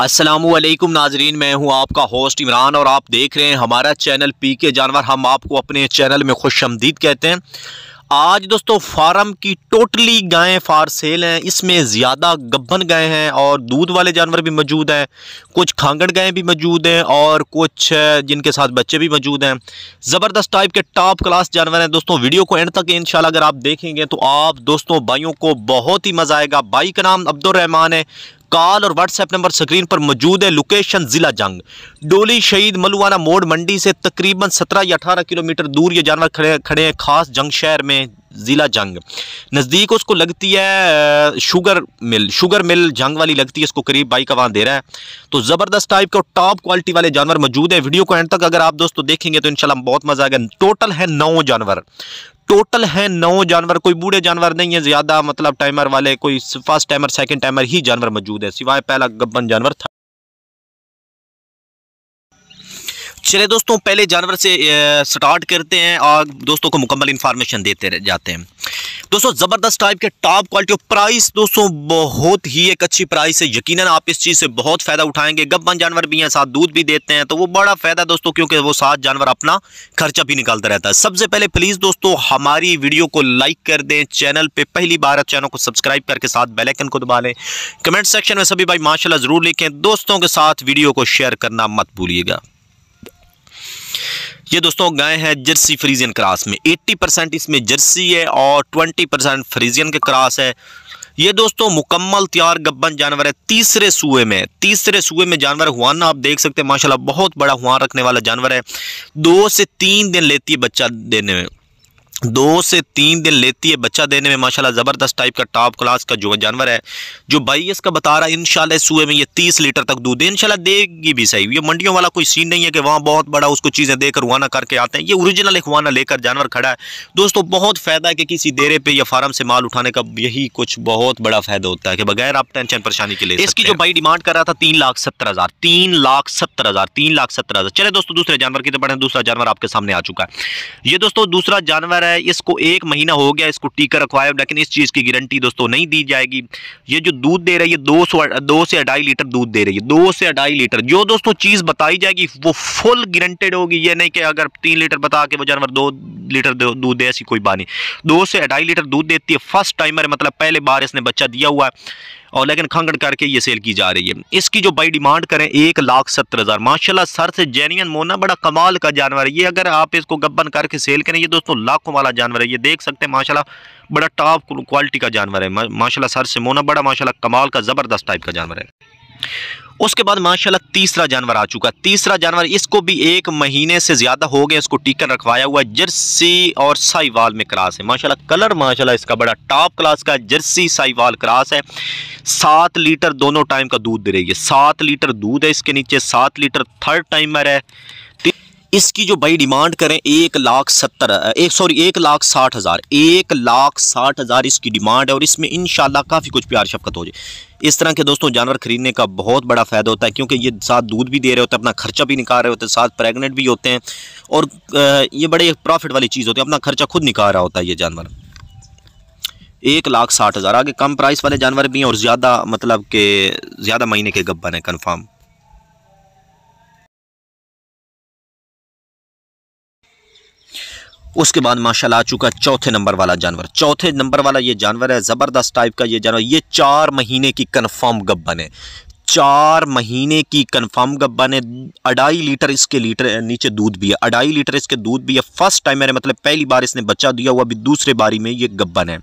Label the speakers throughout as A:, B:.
A: असलम नाजरीन मैं हूं आपका होस्ट इमरान और आप देख रहे हैं हमारा चैनल पी के जानवर हम आपको अपने चैनल में खुश आमदीद कहते हैं आज दोस्तों फार्म की टोटली गायें फार सेल हैं इसमें ज़्यादा गब्बन गायें हैं और दूध वाले जानवर भी मौजूद हैं कुछ खांगड़ गायें भी मौजूद हैं और कुछ जिनके साथ बच्चे भी मौजूद हैं ज़बरदस्त टाइप के टॉप क्लास जानवर हैं दोस्तों वीडियो को एंड तक इन अगर आप देखेंगे तो आप दोस्तों भाइयों को बहुत ही मज़ा आएगा भाई का नाम अब्दुलरहमान है कॉल और व्हाट्सएप नंबर स्क्रीन पर मौजूद है लोकेशन ज़िला जंग डोली शहीद मलुआना मोड़ मंडी से तकरीबन 17 या 18 किलोमीटर दूर ये जानवर खड़े खड़े हैं खास जंग शहर में ज़िला जंग नज़दीक उसको लगती है शुगर मिल शुगर मिल जंग वाली लगती है इसको करीब बाई का वहाँ दे रहा है तो ज़बरदस्त टाइप के और टॉप क्वालिटी वाले जानवर मौजूद हैं वीडियो को एंड तक अगर आप दोस्तों तो देखेंगे तो इन बहुत मज़ा आएगा टोटल है नौ जानवर टोटल है नौ जानवर कोई बूढ़े जानवर नहीं है ज़्यादा मतलब टाइमर वाले कोई फर्स्ट टाइमर सेकेंड टाइमर ही जानवर मौजूद है सिवाय पहला गब्बन जानवर था चले दोस्तों पहले जानवर से स्टार्ट करते हैं और दोस्तों को मुकम्मल इन्फॉर्मेशन देते जाते हैं दोस्तों जबरदस्त टाइप के टॉप क्वालिटी और प्राइस दोस्तों बहुत ही एक अच्छी प्राइस है यकीन आप इस चीज़ से बहुत फायदा उठाएंगे गब्बन जानवर भी हैं साथ दूध भी देते हैं तो वो बड़ा फायदा दोस्तों क्योंकि वो साथ जानवर अपना खर्चा भी निकालता रहता है सबसे पहले प्लीज़ दोस्तों हमारी वीडियो को लाइक कर दें चैनल पर पहली बार चैनल को सब्सक्राइब करके साथ बेलाइकन को दबा लें कमेंट सेक्शन में सभी भाई माशाला ज़रूर लिखें दोस्तों के साथ वीडियो को शेयर करना मत भूलिएगा ये दोस्तों गाय है जर्सी फ्रीजियन क्रास में 80 परसेंट इसमें जर्सी है और 20 परसेंट फ्रीजियन के क्रास है ये दोस्तों मुकम्मल तैयार गब्बन जानवर है तीसरे सुए में तीसरे सुए में जानवर हुआना आप देख सकते हैं माशाल्लाह बहुत बड़ा हुआ रखने वाला जानवर है दो से तीन दिन लेती है बच्चा देने में दो से तीन दिन लेती है बच्चा देने में माशाल्लाह ज़बरदस्त टाइप का टॉप क्लास का जो जानवर है जो भाई इसका बता रहा है इनशाला इस में ये तीस लीटर तक दूध दे इनशाला देगी भी सही ये मंडियों वाला कोई सीन नहीं है कि वहाँ बहुत बड़ा उसको चीज़ें देकर हुआना करके आते हैं ये ओरिजिनल अखवाना लेकर जानवर खड़ा है दोस्तों बहुत फ़ायदा है कि किसी देरे पर या फार्म से माल उठाने का यही कुछ बहुत बड़ा फ़ायदा होता है कि बगैर आप टेंशन परेशानी के लिए इसकी जो भाई डिमांड कर रहा था तीन लाख सत्तर हज़ार तीन लाख सत्तर हज़ार तीन लाख सत्तर हज़ार चले दोस्तों दूसरे जानवर की तो बढ़े दूसरा जानवर आपके सामने आ चुका है ये दोस्तों दूसरा जानवर है है इसको एक महीना हो गया इसको टीका रखवाया लेकिन इस चीज़ की गारंटी दोस्तों नहीं दी जाएगी ये जो दूध दे रही है दो सौ दो से अढ़ाई लीटर दूध दे रही है दो से अढ़ाई लीटर जो दोस्तों चीज़ बताई जाएगी वो फुल गारंटेड होगी ये नहीं कि अगर तीन लीटर बता के वो जानवर दो लीटर दूध दे ऐसी कोई बात नहीं दो से अढ़ाई लीटर दूध देती है फर्स्ट टाइमर मतलब पहले बार इसने बच्चा दिया हुआ है और लेकिन खंगड़ करके ये सेल की जा रही है इसकी जो बाई डिमांड करें एक लाख सत्तर हज़ार माशाला सर से जेनियन मोना बड़ा कमाल का जानवर है ये अगर आप इसको गब्बन करके सेल करें ये दोस्तों लाखों वाला जानवर है ये देख सकते हैं माशाला बड़ा टॉप क्वालिटी का जानवर है माशाला सर से मोना बड़ा माशाला कमाल का ज़बरदस्त टाइप का जानवर है उसके बाद माशाल्लाह तीसरा जानवर आ चुका तीसरा जानवर इसको भी एक महीने से ज़्यादा हो गया इसको टीका रखवाया हुआ जर्सी और साईवाल में क्रास है माशाल्लाह कलर माशाल्लाह इसका बड़ा टॉप क्लास का जर्सी साईवाल क्रास है सात लीटर दोनों टाइम का दूध दे रही है सात लीटर दूध है इसके नीचे सात लीटर थर्ड टाइमर है इसकी जो भाई डिमांड करें एक लाख सत्तर एक सॉरी एक लाख साठ हज़ार एक लाख साठ हज़ार इसकी डिमांड है और इसमें इन काफ़ी कुछ प्यार शफकत हो जाए इस तरह के दोस्तों जानवर खरीदने का बहुत बड़ा फ़ायदा होता है क्योंकि ये साथ दूध भी दे रहे होते हैं अपना खर्चा भी निकाल रहे होते हैं साथ प्रेगनेंट भी होते हैं और ये बड़े प्रॉफिट वाली चीज़ होती है अपना खर्चा खुद निकाल रहा होता है ये जानवर एक लाख साठ हज़ार आगे कम प्राइस वाले जानवर भी हैं और ज़्यादा मतलब के ज़्यादा महीने के गब्बन हैं कन्फर्म उसके बाद माशाल्लाह आ चुका चौथे नंबर वाला जानवर चौथे नंबर वाला ये जानवर है ज़बरदस्त टाइप का ये जानवर ये चार महीने की कन्फर्म गब्बन है चार महीने की कन्फर्म गब्बन है अढ़ाई लीटर इसके लीटर नीचे दूध भी है अढ़ाई लीटर इसके दूध भी है फर्स्ट टाइम मैंने मतलब पहली बार इसने बच्चा दिया हुआ अभी दूसरे बारी में ये गब्बन है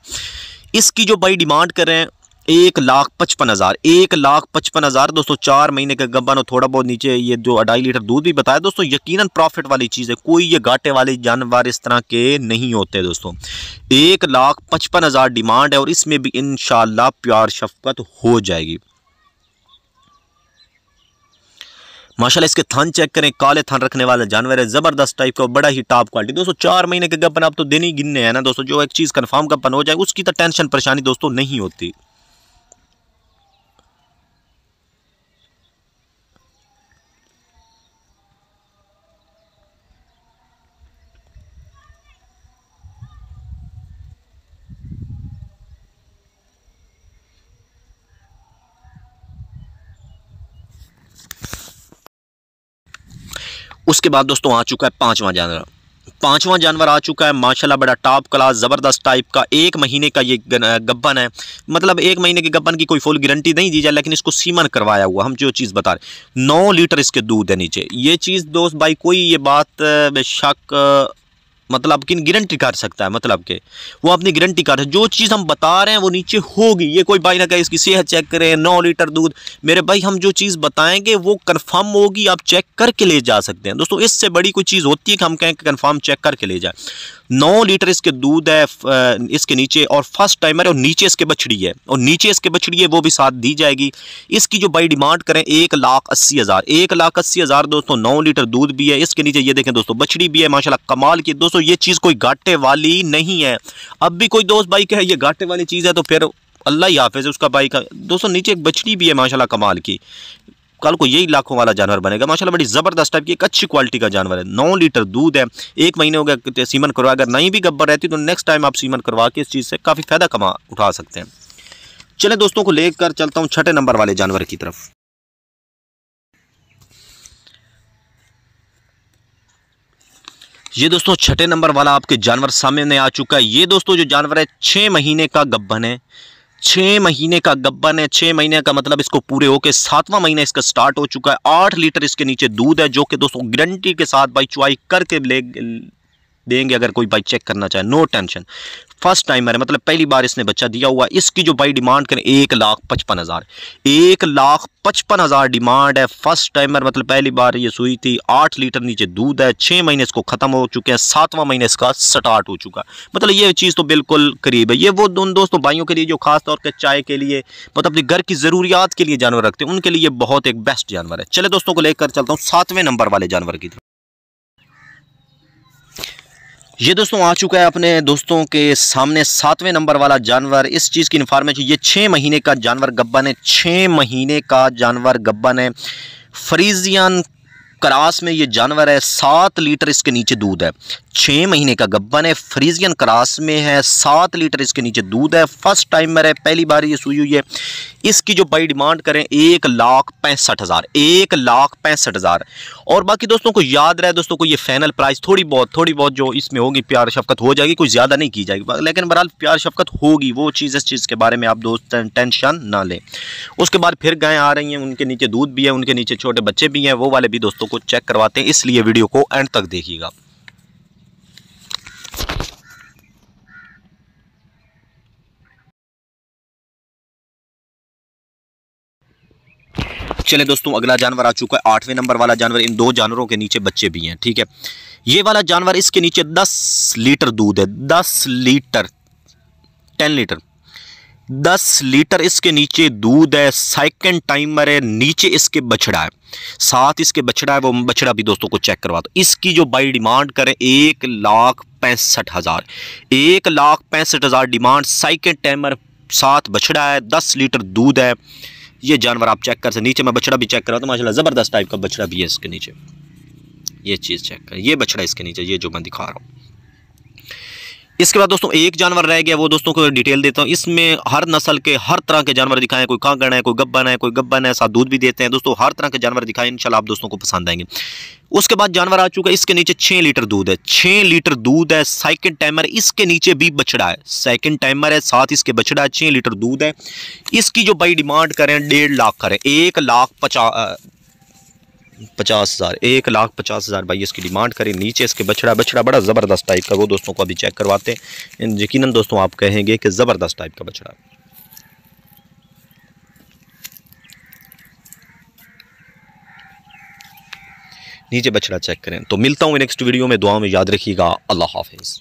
A: इसकी जो भाई डिमांड कर रहे हैं एक लाख पचपन हज़ार एक लाख पचपन हज़ार दोस्तों चार महीने के गब्बा ने थोड़ा बहुत नीचे ये जो अढ़ाई लीटर दूध भी बताया दोस्तों यकीनन प्रॉफिट वाली चीज़ है कोई ये घाटे वाले जानवर इस तरह के नहीं होते दोस्तों एक लाख पचपन हज़ार डिमांड है और इसमें भी इन प्यार शफकत हो जाएगी माशाल्लाह इसके थन चेक करें काले थन रखने वाले जानवर है ज़बरदस्त टाइप का बड़ा ही टॉप क्वालिटी दोस्तों चार महीने के गप्पन आप तो दिन ही गिनने हैं ना दोस्तों जो एक चीज़ कन्फर्म गप्पन हो जाए उसकी तो टेंशन परेशानी दोस्तों नहीं होती उसके बाद दोस्तों आ चुका है पाँचवा जानवर पांचवा जानवर आ चुका है माशाल्लाह बड़ा टॉप क्लास ज़बरदस्त टाइप का एक महीने का ये गब्बन है मतलब एक महीने के गब्बन की कोई फुल गारंटी नहीं दी जाए लेकिन इसको सीमन करवाया हुआ हम जो चीज़ बता रहे नौ लीटर इसके दूध है नीचे ये चीज़ दोस्त भाई कोई ये बात शक मतलब कि गारंटी कर सकता है मतलब के वो अपनी गारंटी कर जो चीज़ हम बता रहे हैं वो नीचे होगी ये कोई भाई ना कहे इसकी सेहत चेक करें नौ लीटर दूध मेरे भाई हम जो चीज़ बताएंगे वो कन्फर्म होगी आप चेक करके ले जा सकते हैं दोस्तों इससे बड़ी कोई चीज़ होती है कि हम कहें कन्फर्म चेक करके ले जाए नौ लीटर इसके दूध है इसके नीचे और फर्स्ट टाइमर है और नीचे इसके बछड़ी है और नीचे इसके बछड़ी है वो भी साथ दी जाएगी इसकी जो बाई डिमांड करें एक लाख अस्सी हज़ार एक लाख अस्सी हज़ार दोस्तों नौ लीटर दूध भी है इसके नीचे ये देखें दोस्तों बछड़ी भी है माशाल्लाह कमाल की दोस्तों ये चीज़ कोई घाटे वाली नहीं है अब भी कोई दोस्त बाई कहे ये घाटे वाली चीज़ है तो फिर अल्लाह ही हाफिज़ उसका बाई का दोस्तों नीचे एक बछड़ी भी है माशाला कमाल की कल को यही लाखों वाला जानवर बनेगा माशाल्लाह बड़ी ज़बरदस्त टाइप की एक अच्छी क्वालिटी का जानवर है नौ लीटर दूध है एक महीने हो गया सीमन करवा अगर नहीं भी गब्बर रहती तो नेक्स्ट टाइम आप सीमन करवा के इस चीज़ से काफ़ी फ़ायदा कमा उठा सकते हैं चले दोस्तों को लेकर चलता हूँ छठे नंबर वाले जानवर की तरफ ये दोस्तों छठे नंबर वाला आपके जानवर सामने आ चुका है ये दोस्तों जो जानवर है छः महीने का गब्बन है छः महीने का गब्बन है छः महीने का मतलब इसको पूरे होके सातवां महीना इसका स्टार्ट हो चुका है आठ लीटर इसके नीचे दूध है जो कि दोस्तों गारंटी के साथ भाई चुवाई करके ले देंगे अगर कोई बाई चेक करना चाहे नो टेंशन फर्स्ट टाइमर है मतलब पहली बार इसने बच्चा दिया हुआ इसकी जो बाई डिमांड करें एक लाख पचपन हज़ार एक लाख पचपन हज़ार डिमांड है फर्स्ट टाइमर मतलब पहली बार ये सुई थी आठ लीटर नीचे दूध है छः महीने इसको ख़त्म हो चुके हैं सातवां महीने इसका स्टार्ट हो चुका मतलब ये चीज़ तो बिल्कुल करीब है ये वो दोनों दोस्तों भाइयों के लिए जो खास तौर पर चाय के लिए मतलब अपने घर की ज़रूरियात के लिए जानवर रखते हैं उनके लिए बहुत एक बेस्ट जानवर है चले दोस्तों को लेकर चलता हूँ सातवें नंबर वाले जानवर की तरफ ये दोस्तों आ चुका है अपने दोस्तों के सामने सातवें नंबर वाला जानवर इस चीज़ की इन्फॉर्मेशन ये छः महीने का जानवर गब्बन है छः महीने का जानवर गब्बन है फ्रीजियन क्रास में ये जानवर है सात लीटर इसके नीचे दूध है छः महीने का गब्बन है फ्रीजियन क्रास में है सात लीटर इसके नीचे दूध है फर्स्ट टाइमर है पहली बार ये सुई हुई है इसकी जो बाई डिमांड करें एक लाख पैंसठ हज़ार एक लाख पैंसठ हज़ार और बाकी दोस्तों को याद रहे दोस्तों को ये फाइनल प्राइस थोड़ी बहुत थोड़ी बहुत जो इसमें होगी प्यार शफकत हो जाएगी कुछ ज़्यादा नहीं की जाएगी लेकिन बहरहाल प्यार शफकत होगी वो चीज़ इस चीज़ के बारे में आप दोस्त टेंशन ना लें उसके बाद फिर गायें आ रही हैं उनके नीचे दूध भी है उनके नीचे छोटे बच्चे भी हैं वो वाले भी दोस्तों को चेक करवाते हैं इसलिए वीडियो को एंड तक देखिएगा चले दोस्तों अगला जानवर आ चुका है आठवें नंबर वाला जानवर इन दो जानवरों के नीचे बच्चे भी हैं ठीक है ये वाला जानवर इसके नीचे दस लीटर दूध है दस लीटर टेन लीटर दस लीटर इसके नीचे दूध है सेकंड टाइमर है नीचे इसके बछड़ा है साथ इसके बछड़ा है वो बछड़ा भी दोस्तों को चेक करवा दो इसकी जो बाई डिमांड करें एक लाख पैंसठ हज़ार एक लाख पैंसठ हज़ार डिमांड सेकंड टाइमर साथ बछड़ा है दस लीटर दूध है ये जानवर आप चेक कर सकते नीचे मैं बछड़ा भी चेक कर रहा था तो माशाला ज़बरदस्त टाइप का बछड़ा भी है इसके नीचे ये चीज़ चेक कर ये बछड़ा इसके नीचे ये जो मैं दिखा रहा हूँ इसके बाद दोस्तों एक जानवर रह गया वो दोस्तों को डिटेल देता हूँ इसमें हर नस्ल के हर तरह के जानवर दिखाए कोई कांगण है कोई गब्बन है कोई गब्बन है साथ दूध भी देते हैं दोस्तों हर तरह के जानवर दिखाए इनशाला आप दोस्तों को पसंद आएंगे उसके बाद जानवर आ चुका है इसके नीचे छः लीटर दूध है छः लीटर दूध है सेकंड टाइमर इसके नीचे भी बछड़ा है सेकंड टाइमर है साथ इसके बछड़ा है छः लीटर दूध है इसकी जो बाई डिमांड करें डेढ़ लाख करें एक लाख पचास पचास हज़ार एक लाख पचास हज़ार भाई इसकी डिमांड करें नीचे इसके बछड़ा बछड़ा बड़ा ज़बरदस्त टाइप का वो दोस्तों को अभी चेक करवाते हैं यकीन दोस्तों आप कहेंगे कि ज़बरदस्त टाइप का बछड़ा नीचे बछड़ा चेक करें तो मिलता हूँ नेक्स्ट वीडियो में दुआ में याद रखिएगा अल्लाह हाफिज़